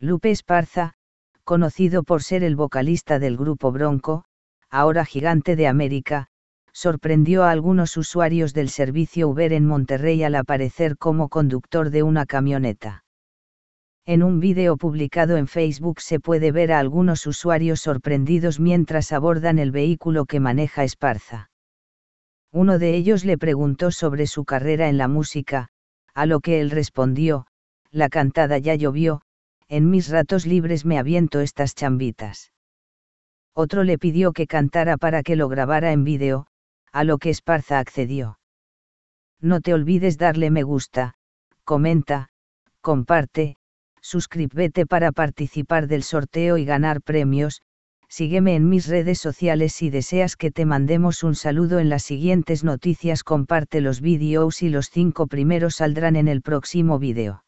Lupe Esparza, conocido por ser el vocalista del grupo Bronco, ahora gigante de América, sorprendió a algunos usuarios del servicio Uber en Monterrey al aparecer como conductor de una camioneta. En un video publicado en Facebook se puede ver a algunos usuarios sorprendidos mientras abordan el vehículo que maneja Esparza. Uno de ellos le preguntó sobre su carrera en la música, a lo que él respondió, la cantada ya llovió, en mis ratos libres me aviento estas chambitas. Otro le pidió que cantara para que lo grabara en vídeo, a lo que Esparza accedió. No te olvides darle me gusta, comenta, comparte, suscríbete para participar del sorteo y ganar premios, sígueme en mis redes sociales si deseas que te mandemos un saludo en las siguientes noticias comparte los vídeos y los cinco primeros saldrán en el próximo vídeo.